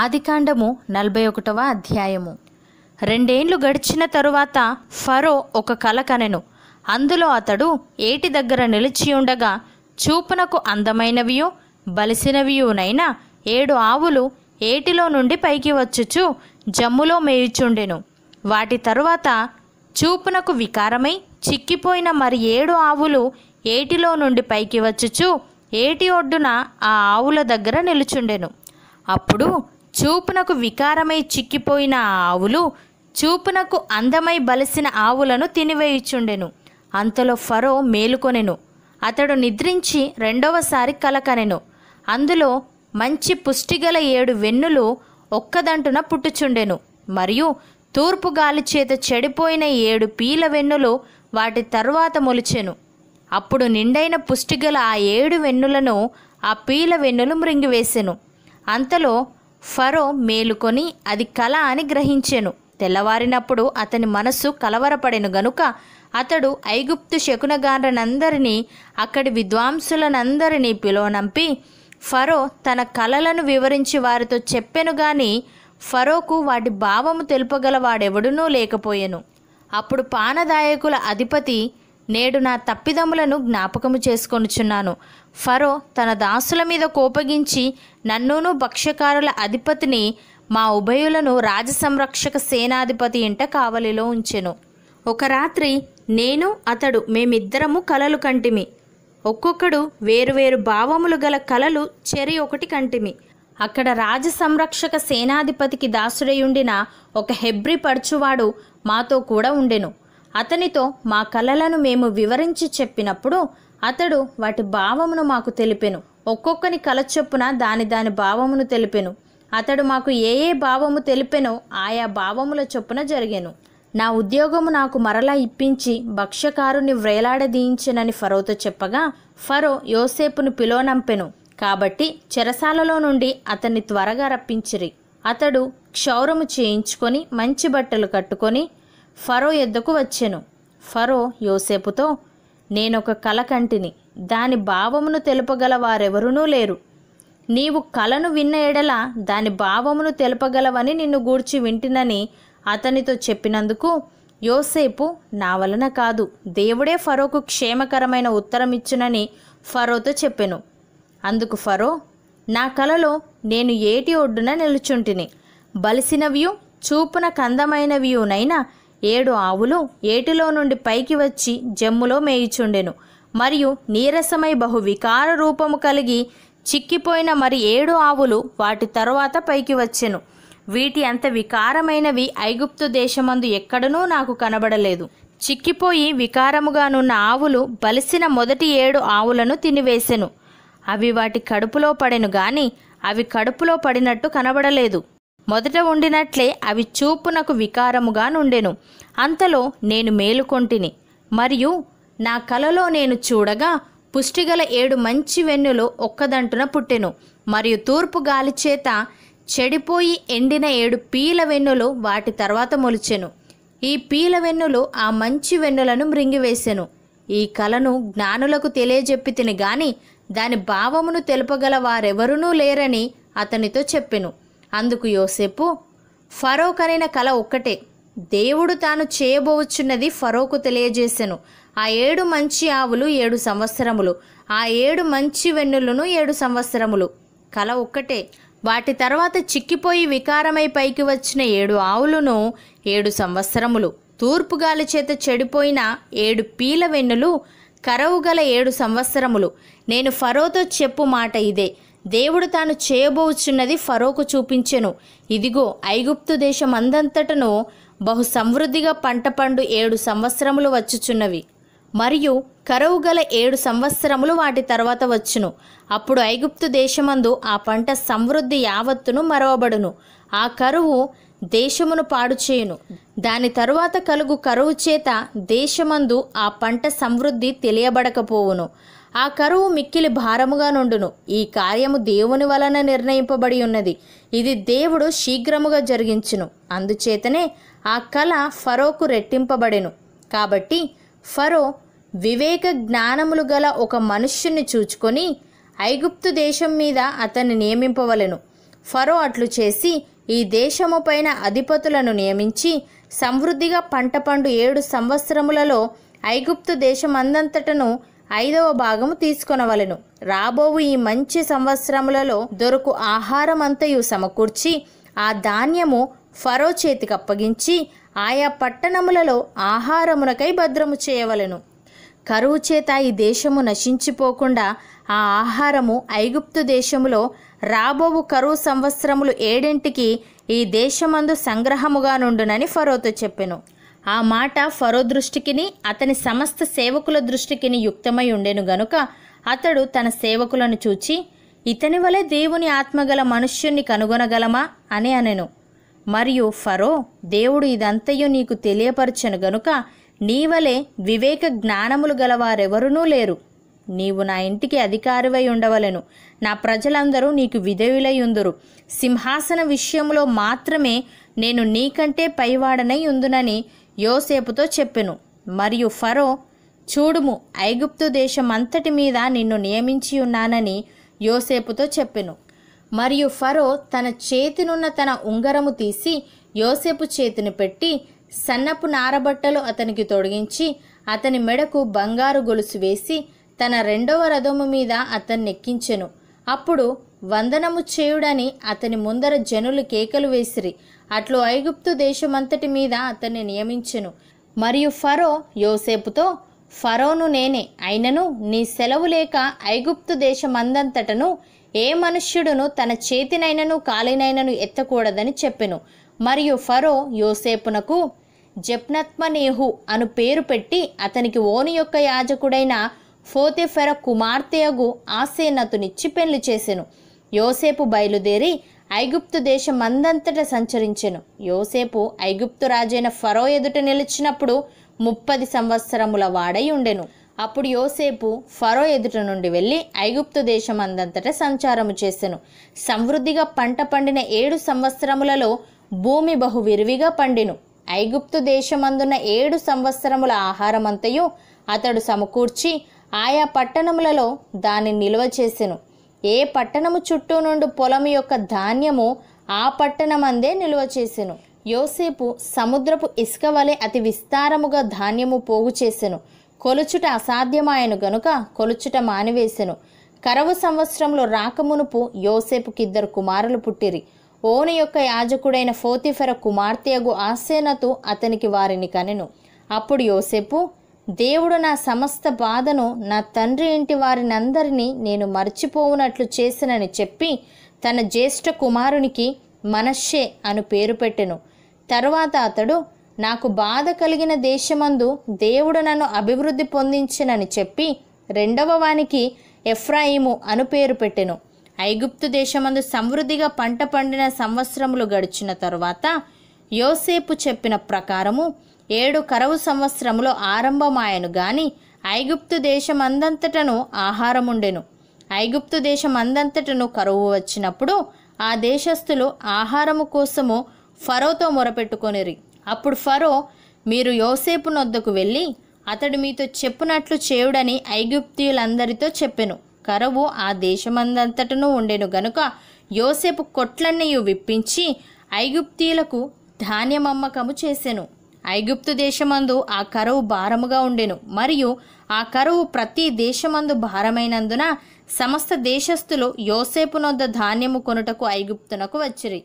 ఆదికాండము నలభై ఒకటవ అధ్యాయము రెండేండ్లు గడిచిన తరువాత ఫరో ఒక కల కనెను అందులో అతడు ఏటి దగ్గర నిలిచి ఉండగా చూపునకు అందమైనవియు బలిసినవియునైన ఏడు ఆవులు ఏటిలో నుండి పైకి వచ్చుచు జమ్ములో మేయుచుండెను వాటి తరువాత చూపునకు వికారమై చిక్కిపోయిన మరి ఏడు ఆవులు ఏటిలో నుండి పైకి వచ్చుచు ఏటి ఒడ్డున ఆ ఆవుల దగ్గర నిలుచుండెను అప్పుడు చూపునకు వికారమై చిక్కిపోయిన ఆవులు చూపునకు అందమై బలిసిన ఆవులను తినివేయుచుండెను అంతలో ఫరో మేలుకొనెను అతడు నిద్రించి రెండవసారి కలకనెను అందులో మంచి పుష్టిగల ఏడు వెన్నులు ఒక్కదంటున పుట్టుచుండెను మరియు తూర్పు గాలి చేత చెడిపోయిన ఏడు పీల వెన్నులు వాటి తరువాత మొలిచెను అప్పుడు నిండైన పుష్టిగల ఆ ఏడు వెన్నులను ఆ పీల వెన్నులు మృంగివేసెను అంతలో ఫరో మేలుకొని అది కళ అని గ్రహించెను తెల్లవారినప్పుడు అతని మనస్సు కలవరపడెను గనుక అతడు ఐగుప్తు శకునగారునందరినీ అక్కడి విద్వాంసులనందరినీ పిలువనంపి ఫరో తన కళలను వివరించి వారితో చెప్పెను గాని ఫరోకు వాటి భావము తెలుపగలవాడెవడునూ లేకపోయెను అప్పుడు పానదాయకుల అధిపతి నేడు నా తప్పిదములను జ్ఞాపకము చేసుకొనుచున్నాను ఫరో తన దాసుల మీద కోపగించి నన్నును భక్ష్యకారుల అధిపతిని మా ఉభయులను రాజసంరక్షక సేనాధిపతి ఇంట కావలిలో ఉంచెను ఒక రాత్రి నేను అతడు మేమిద్దరము కలలు కంటిమి ఒక్కొక్కడు వేరువేరు భావములు గల కలలు చెరి ఒకటి కంటిమి అక్కడ రాజ సంరక్షక సేనాధిపతికి దాసుడయుండిన ఒక హెబ్రి పడుచువాడు మాతో కూడా ఉండెను అతనితో మా కలలను మేము వివరించి చెప్పినప్పుడు అతడు వాటి భావమును మాకు తెలిపెను ఒక్కొక్కని కల చొప్పున దాని దాని భావమును తెలిపెను అతడు మాకు ఏ ఏ భావము తెలిపెనో ఆయా భావముల చొప్పున జరిగాను నా ఉద్యోగము నాకు మరలా ఇప్పించి భక్ష్యకారుని వ్రేలాడదీయించెనని ఫరోతో చెప్పగా ఫరో యోసేపును పిలోనంపెను కాబట్టి చెరసాలలో నుండి అతన్ని త్వరగా రప్పించిరి అతడు క్షౌరము చేయించుకొని మంచి బట్టలు కట్టుకొని ఫరో ఎద్దకు వచ్చెను ఫరో యోసేపుతో నేనొక కలకంటిని దాని భావమును తెలుపగల వారెవరునూ లేరు నీవు కలను విన్న ఎడల దాని భావమును తెలుపగలవని నిన్ను గూర్చి వింటినని అతనితో చెప్పినందుకు యోసేపు నా వలన కాదు దేవుడే ఫరోకు క్షేమకరమైన ఉత్తరం ఇచ్చునని ఫరోతో చెప్పెను అందుకు ఫరో నా కలలో నేను ఏటి ఒడ్డున నిలుచుంటిని బలిసినవ్యూ చూపున కందమైనవ్యూనైనా ఏడు ఆవులు ఏటిలో నుండి పైకి వచ్చి జమ్ములో మేయిచుండెను మరియు నీరసమై బహు వికార రూపము కలిగి చిక్కిపోయిన మరి ఏడు ఆవులు వాటి తరువాత పైకి వచ్చెను వీటి అంత వికారమైనవి ఐగుప్తు దేశమందు ఎక్కడనూ నాకు కనబడలేదు చిక్కిపోయి వికారముగానున్న ఆవులు బలిసిన మొదటి ఏడు ఆవులను తినివేసెను అవి వాటి కడుపులో పడెను గాని అవి కడుపులో పడినట్టు కనబడలేదు మొదట ఉండినట్లే అవి చూపునకు వికారముగా నుండెను అంతలో నేను మేలుకొంటిని మరియు నా కలలో నేను చూడగా పుష్టిగల ఏడు మంచి వెన్నులు ఒక్కదంటున పుట్టెను మరియు తూర్పు గాలి చేత చెడిపోయి ఎండిన ఏడు పీల వెన్నులు వాటి తర్వాత మొలిచెను ఈ పీల వెన్నులు ఆ మంచి వెన్నులను మృంగివేసెను ఈ కలను జ్ఞానులకు తెలియజెప్పి గాని దాని భావమును తెలుపగల వారెవరునూ లేరని అతనితో చెప్పెను అందుకు యోసేపు ఫరో కల ఒక్కటే దేవుడు తాను చేయబోవచ్చున్నది ఫరోకు తెలియజేశాను ఆ ఏడు మంచి ఆవులు ఏడు సంవత్సరములు ఆ ఏడు మంచి వెన్నులను ఏడు సంవత్సరములు కల ఒక్కటే వాటి తర్వాత చిక్కిపోయి వికారమై పైకి వచ్చిన ఏడు ఆవులను ఏడు సంవత్సరములు తూర్పు గాలి చేత చెడిపోయిన ఏడు పీల వెన్నులు కరవు గల ఏడు సంవత్సరములు నేను ఫరోతో చెప్పు మాట ఇదే దేవుడు తాను చేయబోచున్నది ఫరోకు చూపించెను ఇదిగో ఐగుప్తు దేశం అందంతటను బహు సమృద్ధిగా పంట పండు ఏడు సంవత్సరములు వచ్చుచున్నవి మరియు కరువు గల ఏడు సంవత్సరములు వాటి తర్వాత వచ్చును అప్పుడు ఐగుప్తు దేశమందు ఆ పంట సమృద్ధి యావత్తును మరవబడును ఆ కరువు దేశమును పాడు చేయును దాని తరువాత కలుగు కరువు చేత దేశమందు ఆ పంట సమృద్ధి తెలియబడకపోవును ఆ కరువు మిక్కిలి భారముగా నుండును ఈ కార్యము దేవుని వలన నిర్ణయింపబడి ఉన్నది ఇది దేవుడు శీఘ్రముగా జరిగించును అందుచేతనే ఆ కళ ఫరోకు రెట్టింపబడెను కాబట్టి ఫరో వివేక జ్ఞానములు గల ఒక మనుష్యుని చూచుకొని ఐగుప్తు దేశం మీద అతన్ని నియమింపవలెను ఫరో అట్లు చేసి ఈ దేశము పైన అధిపతులను నియమించి సమృద్ధిగా పంట పండు ఏడు సంవత్సరములలో ఐగుప్తు దేశమందంతటను ఐదవ భాగము తీసుకొనవలను రాబోవు ఈ మంచి సంవత్సరములలో దొరకు అంతయు సమకూర్చి ఆ ధాన్యము ఫరో చేతికి అప్పగించి ఆయా పట్టణములలో ఆహారమునకై భద్రము చేయవలను కరువు చేత ఈ దేశము నశించిపోకుండా ఆ ఆహారము ఐగుప్తు దేశములో రాబోవు కరువు సంవత్సరములు ఏడింటికి ఈ దేశమందు సంగ్రహముగా నుండునని ఫరోతో చెప్పెను ఆ మాట ఫరో దృష్టికిని అతని సమస్త సేవకుల దృష్టికిని యుక్తమై ఉండెను గనుక అతడు తన సేవకులను చూచి ఇతని వలె దేవుని ఆత్మగల మనుష్యుణ్ణి కనుగొనగలమా అని అనెను మరియు ఫరో దేవుడు ఇదంతయో నీకు తెలియపరచను గనుక నీవలే వివేక జ్ఞానములు గలవారెవరునూ లేరు నీవు నా ఇంటికి అధికారివై ఉండవలను నా ప్రజలందరూ నీకు విధేయులై ఉందరు సింహాసన విషయంలో మాత్రమే నేను నీకంటే పైవాడనై ఉందునని యోసేపుతో చెప్పెను మరియు ఫరో చూడుము ఐగుప్తు దేశం అంతటి మీద నిన్ను నియమించి ఉన్నానని యోసేపుతో చెప్పెను మరియు ఫరో తన చేతినున్న తన ఉంగరము తీసి యోసేపు చేతిని పెట్టి సన్నపు నారబట్టలు అతనికి తొడిగించి అతని మెడకు బంగారు గొలుసు వేసి తన రెండవ రథము మీద అతన్ని ఎక్కించెను అప్పుడు వందనము చేయుడని అతని ముందర జనులు కేకలు వేసిరి అట్లు ఐగుప్తు దేశమంతటి మీద అతన్ని నియమించెను మరియు ఫరో యోసేపుతో ఫరోను నేనే అయినను నీ సెలవు లేక ఐగుప్తు దేశమందంతటను ఏ మనుష్యుడును తన చేతినైనను కాలినైనను ఎత్తకూడదని చెప్పెను మరియు ఫరో యోసేపునకు జప్నత్మనేహు అను పేరు పెట్టి అతనికి ఓని యొక్క యాజకుడైన ఫోతెఫెర కుమార్తెయగు ఆసేనతునిచ్చి పెళ్లి చేసెను యోసేపు బయలుదేరి ఐగుప్తు దేశమందంతట సంచరించెను యోసేపు ఐగుప్తు రాజైన ఫరో ఎదుట నిలిచినప్పుడు ముప్పది సంవత్సరముల వాడై ఉండెను అప్పుడు యోసేపు ఫరో ఎదుట నుండి వెళ్ళి ఐగుప్తు దేశం అందంతటా సంచారము చేసెను సమృద్ధిగా పంట పండిన ఏడు సంవత్సరములలో భూమి బహు విరివిగా పండెను ఐగుప్తు దేశమందున్న ఏడు సంవత్సరముల ఆహారమంతయు అతడు సమకూర్చి ఆయా పట్టణములలో దాన్ని నిల్వ చేసెను ఏ పట్టణము చుట్టూ నుండి పొలము యొక్క ధాన్యము ఆ పట్టణమందే నిల్వ చేసెను యోసేపు సముద్రపు ఇసుక వలె అతి విస్తారముగా ధాన్యము పోగు చేసెను కొలుచుట అసాధ్యమాయను గనుక కొలుచుట మానివేశెను కరవు సంవత్సరంలో రాకమునుపు యోసేపుకిద్దరు కుమారులు పుట్టిరి ఓన యొక్క యాజకుడైన ఫోతిఫెర కుమార్తెగు ఆసేనతు అతనికి వారిని కనెను అప్పుడు యోసేపు దేవుడు నా సమస్త బాధను నా తండ్రి ఇంటి అందరినీ నేను మర్చిపోవునట్లు చేసినని చెప్పి తన జ్యేష్ఠ కుమారునికి మనశ్షే అను పేరు పెట్టెను తరువాత అతడు నాకు బాధ కలిగిన దేశమందు దేవుడు నన్ను అభివృద్ధి పొందించినని చెప్పి రెండవ వానికి ఎఫ్రాయిము అను పేరు పెట్టెను ఐగుప్తు దేశమందు సమృద్ధిగా పంట పండిన సంవత్సరములు గడిచిన తరువాత యోసేపు చెప్పిన ప్రకారము ఏడు కరవు సంవత్సరములో ఆరంభమాయను గాని ఐగుప్తు దేశమందంతటను ఆహారముండెను ఐగుప్తు దేశమందంతటను కరువు వచ్చినప్పుడు ఆ దేశస్థులు ఆహారము కోసము ఫరోతో మొరపెట్టుకొనిరి అప్పుడు ఫరో మీరు యోసేపు నొద్దకు వెళ్ళి అతడు మీతో చెప్పునట్లు చేయుడని ఐగుప్తీయులందరితో చెప్పెను కరువు ఆ దేశమందంతటను ఉండెను గనుక యోసేపు కొట్లన్నయు విప్పించి ఐగుప్తీయులకు ధాన్యమమ్మకము చేసెను ఐగుప్తు దేశమందు ఆ కరువు భారముగా ఉండెను మరియు ఆ కరువు ప్రతి దేశమందు భారమైనందున సమస్త దేశస్థులు యోసేపునొద్ద ధాన్యము కొనుటకు ఐగుప్తునకు వచ్చిరి